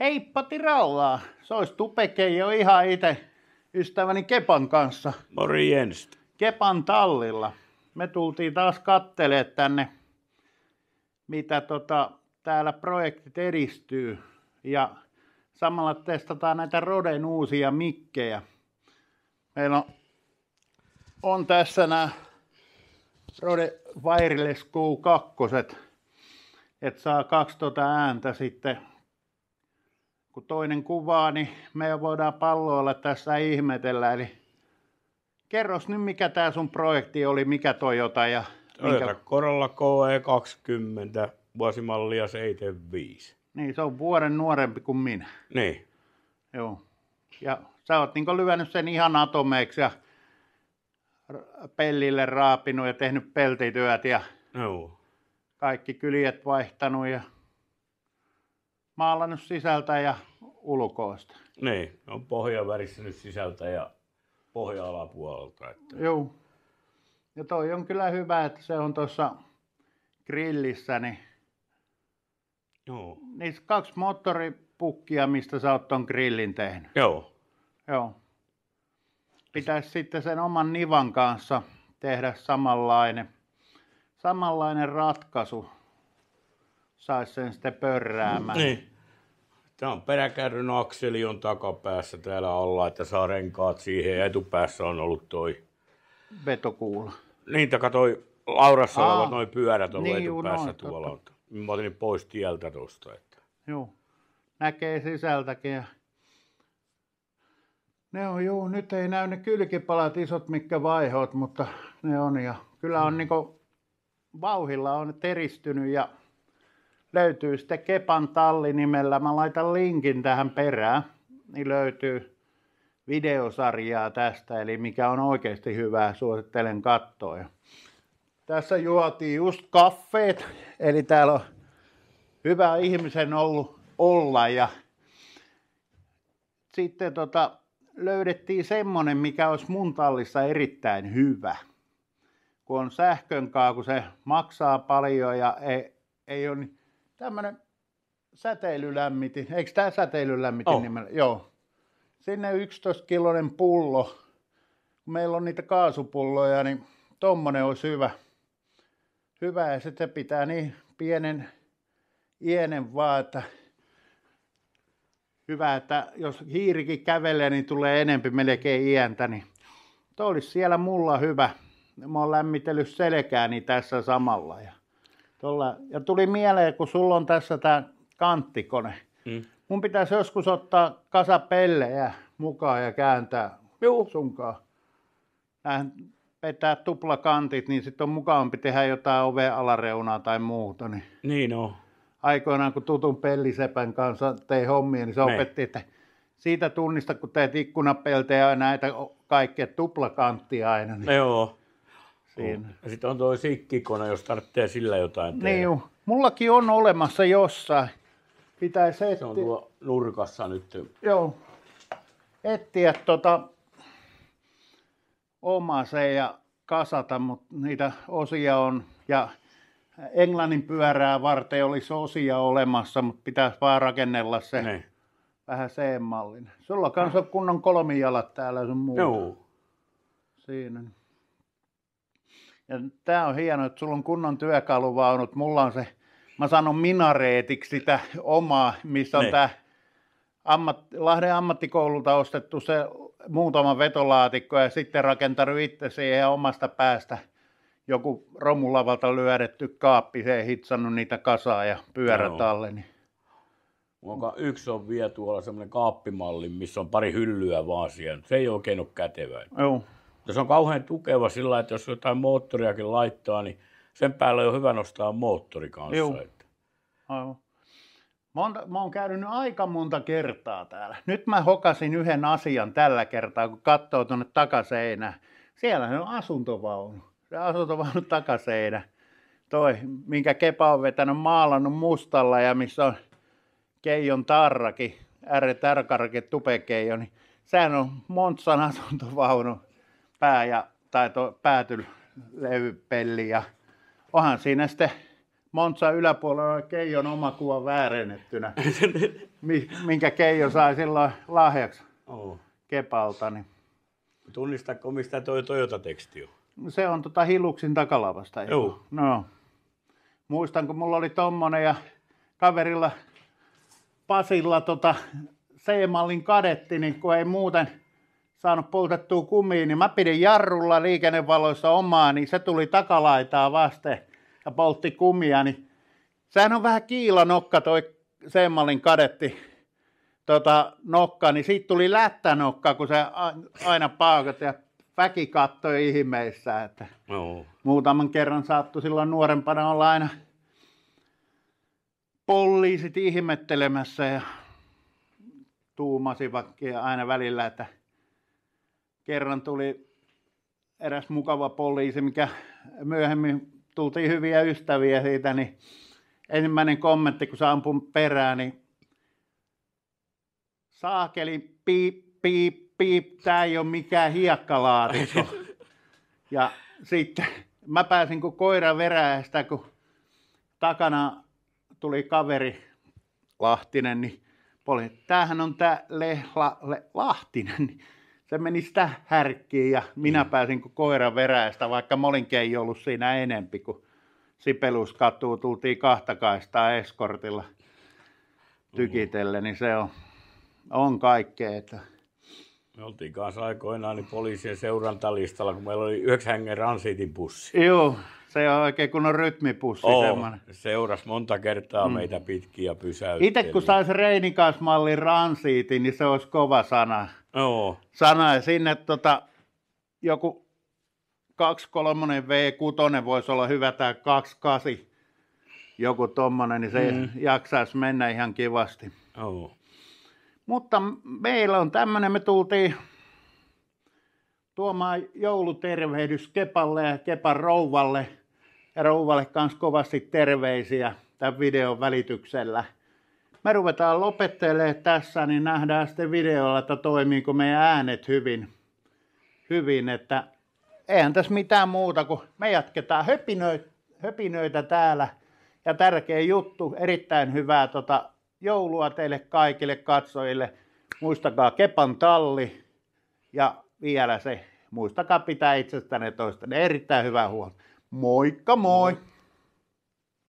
Heippa Tiraulaa. Se olisi tupeke jo ihan itse ystäväni Kepan kanssa. Morjens. Kepan tallilla. Me tultiin taas kattelee tänne, mitä tota, täällä projektit edistyy. Ja samalla testataan näitä Roden uusia mikkejä. Meillä on, on tässä nämä Rode Wireless Q2, että saa kaksi tota ääntä sitten kun toinen kuvaa, niin me voidaan palloilla tässä ihmetellä. Eli kerros nyt, mikä tämä sun projekti oli, mikä Toyota ja... Toyota minkä... Corolla KE20, vuosimallia 75. Niin, se on vuoden nuorempi kuin minä. Niin. Joo. Ja sä oot niin lyönyt sen ihan atomeiksi ja pellille raapinut ja tehnyt peltityöt ja Joo. kaikki kyljet vaihtanut ja maalannut sisältä ja ulkoista. Niin, on pohja värissänyt sisältä ja pohja-alapuolelta. Että... Joo. Ja toi on kyllä hyvä, että se on tuossa grillissä, niin Joo. Niissä kaksi moottoripukkia, mistä sä oot ton grillin tehnyt. Joo. Joo. Pitäisi sitten sen oman nivan kanssa tehdä samanlainen, samanlainen ratkaisu saisi sen sitten pörräämään. Niin. Tämä on peräkärryn akseli on takapäässä täällä alla, että saa renkaat siihen ja etupäässä on ollut toi... Vetokuula. Niin, taka toi Laurassa Aa, olevat noin pyörät on niin, etupäässä noin, tuolla. Totta. Mä otin pois tieltä tuosta. Että... Joo, näkee sisältäkin ja ne on joo nyt ei näy ne kylkipalat isot mitkä vaihot, mutta ne on ja kyllä on mm. niinku vauhilla on teristynyt ja löytyy sitten Kepan talli nimellä. Mä laitan linkin tähän perään, niin löytyy videosarjaa tästä, eli mikä on oikeasti hyvää, suosittelen kattoa. Tässä juotiin just kaffeet, eli täällä on hyvä ihmisen ollut olla ja sitten tota, löydettiin semmonen, mikä olisi mun tallissa erittäin hyvä. Kun on sähkön kaa, kun se maksaa paljon ja ei, ei ole tämmöinen säteilylämmitin, eikö tämä säteilylämmitin oh. nimellä? Joo. Sinne 11-kiloinen pullo, kun meillä on niitä kaasupulloja, niin tommonen olisi hyvä. Hyvä, ja sitten se pitää niin pienen ienen vaan, että hyvä, että jos hiirikin kävelee, niin tulee enempi melkein iäntä, niin toi olisi siellä mulla hyvä. Mä oon lämmitellyt selkääni tässä samalla ja Tuolla. Ja tuli mieleen, kun sulla on tässä tämä kanttikone. Mm. Mun pitäisi joskus ottaa kasa pellejä mukaan ja kääntää Juu. sunkaan. Näin vetää tuplakantit, niin sitten on mukavampi tehdä jotain oven alareunaa tai muuta. Niin, niin on. Aikoinaan kun tutun pellisepän kanssa tein hommia, niin se ne. Niin. opetti, että siitä tunnista, kun teet ikkunapeltejä ja näitä kaikkea tuplakanttia aina. Niin Joo siinä. Ja sitten on tuo sikkikone, jos tarvitsee sillä jotain tehdä. Niin Mullakin on olemassa jossain. Pitäisi Se on tuo nurkassa nyt. Joo. Etsiä tota omaa se ja kasata, mutta niitä osia on. Ja Englannin pyörää varten olisi osia olemassa, mutta pitäisi vaan rakennella se niin. vähän sen mallinen. Sulla kans on kunnon kolmijalat täällä sun muuta. Joo. Siinä. Ja tämä on hieno, että sulla on kunnon työkaluvaunut. Mulla on se, mä sanon minareetiksi sitä omaa, missä on niin. tämä ammat, Lahden ammattikoululta ostettu se muutama vetolaatikko ja sitten rakentanut itse siihen omasta päästä joku romulavalta lyödetty kaappi, se hitsannut niitä kasaa ja pyörät alle. Niin. yksi on vielä tuolla semmoinen kaappimalli, missä on pari hyllyä vaan siellä. Se ei oikein ole kätevä. Joo. Ja se on kauhean tukeva sillä, että jos jotain moottoriakin laittaa, niin sen päälle on hyvä nostaa moottori kanssa. Joo. Että. Aivan. Mä oon, mä oon käynyt aika monta kertaa täällä. Nyt mä hokasin yhden asian tällä kertaa, kun katsoo tuonne takaseinä. Siellä on asuntovaunu. Se asuntovaunu takaseinä. Toi, minkä Kepa on vetänyt maalannut mustalla ja missä on Keijon tarraki, R-tarkarke tupekeijo, niin sehän on Montsan asuntovaunu pää ja tai to, päätylevypelli ja onhan siinä sitten Monza yläpuolella Keijon oma kuva väärennettynä, minkä Keijo sai silloin lahjaksi Oo. Kepalta. Niin. Tunnistatko, mistä toi Toyota-teksti on? Se on tota Hiluksin takalavasta. Joo. No. Muistan, kun mulla oli tommonen ja kaverilla Pasilla tota, C-mallin kadetti, niin kun ei muuten – saanut poltettua kumiin, niin mä pidin jarrulla liikennevaloissa omaa, niin se tuli takalaitaa vaste ja poltti kumia, niin sehän on vähän kiilanokka toi Semmalin kadetti tota, nokka, niin siitä tuli lättänokka, kun se aina paukat ja väki kattoi ihmeissä, että Joo. muutaman kerran saattoi silloin nuorempana olla aina poliisit ihmettelemässä ja tuumasivatkin aina välillä, että kerran tuli eräs mukava poliisi, mikä myöhemmin tultiin hyviä ystäviä siitä, niin ensimmäinen kommentti, kun saan ampun perään, niin saakeli piip, piip, piip, tää ei ole mikään hiekkalaatikko. Ja sitten mä pääsin kuin koira veräästä, kun takana tuli kaveri Lahtinen, niin poli, tämähän on tää Lehla, Le, Lahtinen se meni sitä härkkiin ja minä mm. pääsin kuin koiran veräistä, vaikka molinkin ei ollut siinä enempi, kuin Sipeluskatuu tultiin kahtakaistaa eskortilla tykitelle, mm. niin se on, on kaikkea. Että me oltiin kanssa aikoinaan niin poliisien seurantalistalla, kun meillä oli yhdeksän hengen ransiitin pussi. Joo, se on oikein kunnon rytmipussi Oo, seurasi Seuras monta kertaa mm. meitä pitkiä pysäytteli. Itse kun saisi Reinin kanssa mallin ransiitin, niin se olisi kova sana. Joo. Sana ja sinne tota, joku 23 V6 voisi olla hyvä tai 28 joku tommonen, niin se mm. jaksaisi mennä ihan kivasti. Joo. Mutta meillä on tämmöinen, me tultiin tuomaan joulutervehdys Kepalle ja Kepan rouvalle. Ja rouvalle kans kovasti terveisiä tämän videon välityksellä. Me ruvetaan lopettelemaan tässä, niin nähdään sitten videolla, että toimiiko meidän äänet hyvin. Hyvin, että eihän tässä mitään muuta kuin me jatketaan höpinöitä, höpinöitä täällä. Ja tärkeä juttu, erittäin hyvää tota, joulua teille kaikille katsojille. Muistakaa Kepan talli ja vielä se, muistakaa pitää itsestänne toista. Ne erittäin hyvää huolta. Moikka moi! moi.